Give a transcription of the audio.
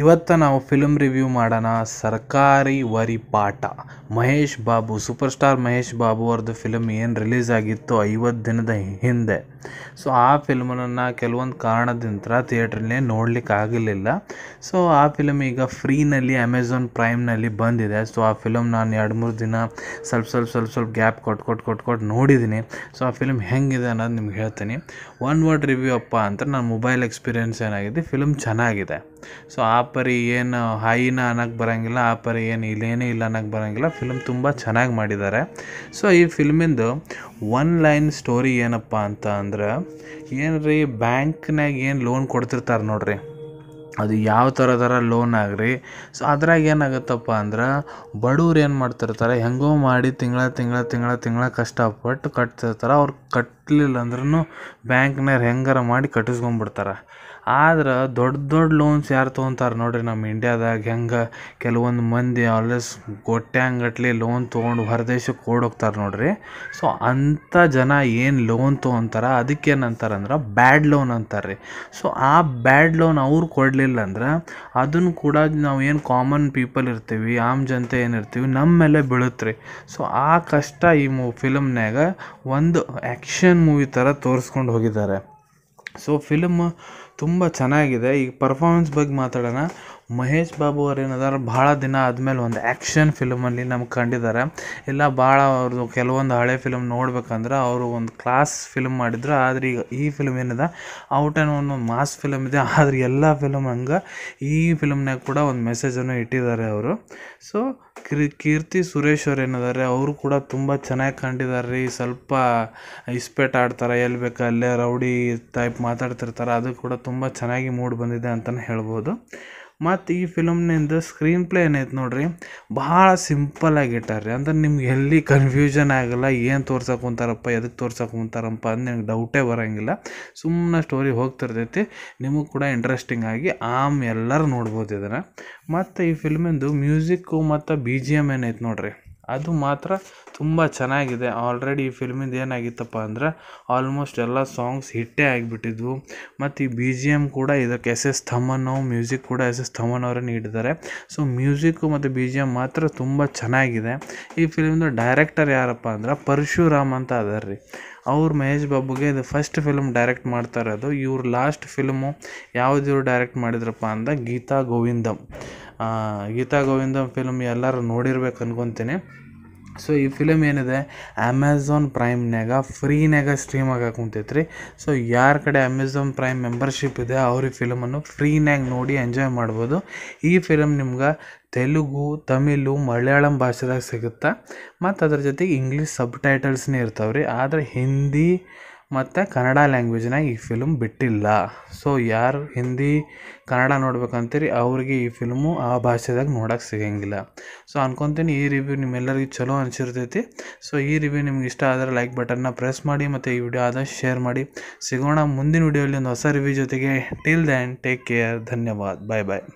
ಇವತ್ತು ನಾವು film review ಮಾಡೋಣ ಸರ್ಕಾರಿ ವರಿ ಪಾಠ ಮಹೇಶ್ ಬಾಬು ಸೂಪರ್ ಸ್ಟಾರ್ ಮಹೇಶ್ ಬಾಬು ಅವ್ರದ್ದು ಫಿಲಮ್ ಏನು ರಿಲೀಸ್ ಆಗಿತ್ತು ಐವತ್ತು ದಿನದ ಹಿಂದೆ ಸೊ ಆ ಫಿಲ್ಮನ್ನು ಕೆಲವೊಂದು ಕಾರಣದಿಂದ ಥಿಯೇಟ್ರಲ್ಲೇ ನೋಡಲಿಕ್ಕೆ ಆಗಲಿಲ್ಲ ಸೊ ಆ ಫಿಲಮ್ ಈಗ ಫ್ರೀನಲ್ಲಿ ಅಮೆಝಾನ್ ಪ್ರೈಮ್ನಲ್ಲಿ ಬಂದಿದೆ ಸೊ ಆ ಫಿಲಮ್ ನಾನು ಎರಡು ಮೂರು ದಿನ ಸ್ವಲ್ಪ ಸ್ವಲ್ಪ ಸ್ವಲ್ಪ ಸ್ವಲ್ಪ ಗ್ಯಾಪ್ ಕೊಟ್ಟು ಕೊಟ್ಟು ಕೊಟ್ಟು ಕೊಟ್ಟು ನೋಡಿದ್ದೀನಿ ಸೊ ಆ ಫಿಲಮ್ ಹೆಂಗಿದೆ ಅನ್ನೋದು ನಿಮ್ಗೆ ಹೇಳ್ತೀನಿ ಒನ್ ವರ್ಡ್ ರಿವ್ಯೂ ಅಪ್ಪ ಅಂತ ನನ್ನ ಮೊಬೈಲ್ ಎಕ್ಸ್ಪೀರಿಯೆನ್ಸ್ ಏನಾಗಿದೆ ಫಿಲಮ್ ಚೆನ್ನಾಗಿದೆ ಸೊ ಆ ಪರಿ ಏನು ಹಾಯಿನ ಅನ್ನೋಕ್ಕೆ ಬರೋಂಗಿಲ್ಲ ಆ ಪರಿ ಏನು ಇಲ್ಲೇನೇ ಇಲ್ಲ ಅನ್ನೋಕ್ಕೆ ಬರೋಂಗಿಲ್ಲ ಫಿಲಮ್ ತುಂಬ ಚೆನ್ನಾಗಿ ಮಾಡಿದ್ದಾರೆ ಸೊ ಈ ಫಿಲ್ಮಿಂದು ಒನ್ ಲೈನ್ ಸ್ಟೋರಿ ಏನಪ್ಪ ಅಂತ ಅಂದ್ರೆ ಏನು ರೀ ಬ್ಯಾಂಕ್ನಾಗ ಏನು ಲೋನ್ ಕೊಡ್ತಿರ್ತಾರೆ ನೋಡಿರಿ ಅದು ಯಾವ ಥರದರ ಲೋನ್ ಆಗ್ರಿ ಸೊ ಅದ್ರಾಗ ಏನಾಗುತ್ತಪ್ಪ ಅಂದ್ರೆ ಬಡವ್ರು ಏನು ಮಾಡ್ತಿರ್ತಾರೆ ಹೆಂಗೋ ಮಾಡಿ ತಿಂಗಳ ತಿಂಗಳ ತಿಂಗಳ ತಿಂಗಳ ಕಷ್ಟಪಟ್ಟು ಕಟ್ತಿರ್ತಾರೆ ಅವ್ರು ಕಟ್ಟಲಿಲ್ಲ ಅಂದ್ರೂ ಬ್ಯಾಂಕ್ನವ್ರು ಹೆಂಗಾರ ಮಾಡಿ ಕಟ್ಟಿಸ್ಕೊಂಬಿಡ್ತಾರೆ ಆದ್ರೆ ದೊಡ್ಡ ದೊಡ್ಡ ಲೋನ್ಸ್ ಯಾರು ತೊಗೊಂತಾರೆ ನೋಡಿರಿ ನಮ್ಮ ಇಂಡ್ಯಾದಾಗ ಹೆಂಗೆ ಕೆಲವೊಂದು ಮಂದಿ ಆಲ್ವೇಸ್ ಕೋಟ್ಯಾಂಗಟ್ಲೆ ಲೋನ್ ತೊಗೊಂಡು ಹೊರದೇಶಕ್ಕೆ ಓಡೋಗ್ತಾರೆ ನೋಡಿರಿ ಸೊ ಅಂಥ ಜನ ಏನು ಲೋನ್ ತೊಗೊಂತಾರ ಅದಕ್ಕೇನಂತಾರೆ ಅಂದ್ರೆ ಬ್ಯಾಡ್ ಲೋನ್ ಅಂತಾರೆ ರೀ ಸೊ ಆ ಬ್ಯಾಡ್ ಲೋನ್ ಅವ್ರು ಕೊಡಲಿಲ್ಲ ಅಂದ್ರೆ ಅದನ್ನು ಕೂಡ ನಾವು ಏನು ಕಾಮನ್ ಪೀಪಲ್ ಇರ್ತೀವಿ ಆಮ್ ಜನತೆ ಏನಿರ್ತೀವಿ ನಮ್ಮ ಮೇಲೆ ಬೀಳುತ್ತೆ ರೀ ಸೊ ಆ ಕಷ್ಟ ಈ ಮೂ ಫಿಲಮ್ನಾಗ ಒಂದು ಆ್ಯಕ್ಷನ್ ಮೂವಿ ಥರ ತೋರಿಸ್ಕೊಂಡು ಹೋಗಿದ್ದಾರೆ ಸೊ ಫಿಲಮ್ ತುಂಬ ಚೆನ್ನಾಗಿದೆ ಈಗ ಪರ್ಫಾರ್ಮೆನ್ಸ್ ಬಗ್ಗೆ ಮಾತಾಡೋಣ ಮಹೇಶ್ ಬಾಬು ಅವ್ರು ಏನಾದ್ರು ಭಾಳ ದಿನ ಆದಮೇಲೆ ಒಂದು ಆ್ಯಕ್ಷನ್ ಫಿಲಮಲ್ಲಿ ನಮ್ಗೆ ಕಂಡಿದ್ದಾರೆ ಇಲ್ಲ ಭಾಳ ಅವ್ರದ್ದು ಕೆಲವೊಂದು ಹಳೆ ಫಿಲಮ್ ನೋಡ್ಬೇಕಂದ್ರೆ ಅವರು ಒಂದು ಕ್ಲಾಸ್ ಫಿಲ್ಮ್ ಮಾಡಿದ್ರು ಆದ್ರೆ ಈಗ ಈ ಫಿಲಮ್ ಏನಿದೆ ಔಟ್ ಆ್ಯಂಡ್ ಒಂದು ಮಾಸ್ ಫಿಲಮ್ ಇದೆ ಆದ್ರೆ ಎಲ್ಲ ಫಿಲಮ್ ಹಂಗೆ ಈ ಫಿಲಮ್ನಾಗ ಕೂಡ ಒಂದು ಮೆಸೇಜನ್ನು ಇಟ್ಟಿದ್ದಾರೆ ಅವರು ಸೊ ಕೀರ್ತಿ ಸುರೇಶ್ ಅವ್ರು ಏನಿದ್ದಾರೆ ಅವರು ಕೂಡ ತುಂಬ ಚೆನ್ನಾಗಿ ಕಂಡಿದ್ದಾರೆ ರೀ ಸ್ವಲ್ಪ ಇಸ್ಪೇಟ್ ಆಡ್ತಾರೆ ಎಲ್ಲಿ ಬೇಕೋ ಅಲ್ಲೇ ರೌಡಿ ಟೈಪ್ ಮಾತಾಡ್ತಿರ್ತಾರೆ ಅದು ಕೂಡ ತುಂಬ ಚೆನ್ನಾಗಿ ಮೂಡ್ ಬಂದಿದೆ ಅಂತಲೇ ಹೇಳ್ಬೋದು ಮತ್ತು ಈ ಫಿಲಮ್ನಿಂದ ಸ್ಕ್ರೀನ್ ಪ್ಲೇ ಏನೈತೆ ನೋಡಿರಿ ಭಾಳ ಆಗಿ ರೀ ಅಂದ್ರೆ ನಿಮ್ಗೆ ಎಲ್ಲಿ ಕನ್ಫ್ಯೂಷನ್ ಆಗಲ್ಲ ಏನು ತೋರ್ಸಕ್ಕೆ ಕುಂತಾರಪ್ಪ ಎದಕ್ಕೆ ತೋರ್ಸೋಕೆ ಕುಂತಾರಪ್ಪ ಅಂದ್ರೆ ನಿಮ್ಗೆ ಡೌಟೇ ಬರೋಂಗಿಲ್ಲ ಸುಮ್ಮನೆ ಸ್ಟೋರಿ ಹೋಗ್ತಿರ್ತೈತಿ ನಿಮಗೆ ಕೂಡ ಇಂಟ್ರೆಸ್ಟಿಂಗ್ ಆಗಿ ಆಮ್ ಎಲ್ಲರೂ ನೋಡ್ಬೋದು ಇದನ್ನು ಮತ್ತು ಈ ಫಿಲ್ಮಿಂದು ಮ್ಯೂಸಿಕ್ಕು ಮತ್ತು ಬಿ ಜಿ ಎಮ್ ಏನೈತೆ ನೋಡಿರಿ ಅದು ಮಾತ್ರ ತುಂಬ ಚೆನ್ನಾಗಿದೆ ಆಲ್ರೆಡಿ ಈ ಫಿಲ್ಮಿಂದ ಏನಾಗಿತ್ತಪ್ಪ ಅಂದ್ರೆ ಆಲ್ಮೋಸ್ಟ್ ಎಲ್ಲ ಸಾಂಗ್ಸ್ ಹಿಟ್ಟೇ ಆಗಿಬಿಟ್ಟಿದ್ವು ಮತ್ತು ಈ ಬಿ ಜಿ ಎಮ್ ಕೂಡ ಇದಕ್ಕೆ ಎಸ್ ಎಸ್ ಥಮನ್ ಮ್ಯೂಸಿಕ್ ಕೂಡ ಎಸ್ ಎಸ್ ಥಮನ್ ಅವರೇ ನೀಡಿದ್ದಾರೆ ಸೊ ಮ್ಯೂಸಿಕ್ಕು ಮತ್ತು ಬಿ ಜಿ ಎಮ್ ಮಾತ್ರ ತುಂಬ ಚೆನ್ನಾಗಿದೆ ಈ ಫಿಲ್ಮ್ದು ಡೈರೆಕ್ಟರ್ ಯಾರಪ್ಪ ಅಂದ್ರೆ ಪರಶುರಾಮ್ ಅಂತ ಅದಾರ ರೀ ಅವ್ರು ಮಹೇಶ್ ಬಾಬುಗೆ ಇದು ಫಸ್ಟ್ ಫಿಲ್ಮ್ ಡೈರೆಕ್ಟ್ ಮಾಡ್ತಾ ಇರೋದು ಇವ್ರು ಲಾಸ್ಟ್ ಫಿಲ್ಮು ಯಾವ್ದು ಡೈರೆಕ್ಟ್ ಮಾಡಿದ್ರಪ್ಪ ಅಂದ್ರೆ ಗೀತಾ ಗೋವಿಂದಮ್ ಗೀತಾ ಗೋವಿಂದಂ ಫಿಲಮ್ ಎಲ್ಲರೂ ನೋಡಿರ್ಬೇಕು ಅನ್ಕೊತೀನಿ ಸೊ ಈ ಫಿಲಮ್ ಏನಿದೆ ಅಮೆಝಾನ್ ಪ್ರೈಮ್ನಾಗ ಫ್ರೀನಾಗ ಸ್ಟ್ರೀಮ್ ಆಗಕ್ಕೆ ರೀ ಸೊ ಯಾರ ಕಡೆ ಅಮೆಝಾನ್ ಪ್ರೈಮ್ ಮೆಂಬರ್ಶಿಪ್ ಇದೆ ಅವ್ರ ಈ ಫಿಲಮನ್ನು ಫ್ರೀನಾಗ ನೋಡಿ ಎಂಜಾಯ್ ಮಾಡ್ಬೋದು ಈ ಫಿಲಮ್ ನಿಮ್ಗೆ ತೆಲುಗು ತಮಿಳು ಮಲಯಾಳಂ ಭಾಷೆದಾಗ ಸಿಗುತ್ತಾ ಮತ್ತು ಅದ್ರ ಜೊತೆಗೆ ಇಂಗ್ಲೀಷ್ ಸಬ್ ಟೈಟಲ್ಸ್ನೇ ಇರ್ತಾವೆ ರೀ ಆದರೆ ಹಿಂದಿ ಮತ್ತು ಕನ್ನಡ ಲ್ಯಾಂಗ್ವೇಜ್ನಾಗ ಈ ಫಿಲಮ್ ಬಿಟ್ಟಿಲ್ಲ ಸೊ ಯಾರು ಹಿಂದಿ ಕನ್ನಡ ನೋಡ್ಬೇಕಂತೀರಿ ಅವ್ರಿಗೆ ಈ ಫಿಲಮು ಆ ಭಾಷೆದಾಗ ನೋಡೋಕೆ ಸಿಗಂಗಿಲ್ಲ ಸೊ ಅನ್ಕೊತೀನಿ ಈ ರಿವ್ಯೂ ನಿಮ್ಮೆಲ್ಲರಿಗೂ ಚಲೋ ಅನಿಸಿರ್ತೈತಿ ಸೊ ಈ ರಿವ್ಯೂ ನಿಮ್ಗೆ ಇಷ್ಟ ಆದರೆ ಲೈಕ್ ಬಟನ್ನ ಪ್ರೆಸ್ ಮಾಡಿ ಮತ್ತು ಈ ವಿಡಿಯೋ ಆದಷ್ಟು ಶೇರ್ ಮಾಡಿ ಸಿಗೋಣ ಮುಂದಿನ ವಿಡಿಯೋಲಿ ಒಂದು ಹೊಸ ರಿವ್ಯೂ ಜೊತೆಗೆ ಟಿಲ್ ದ್ಯಾನ್ ಟೇಕ್ ಕೇರ್ ಧನ್ಯವಾದ ಬಾಯ್ ಬಾಯ್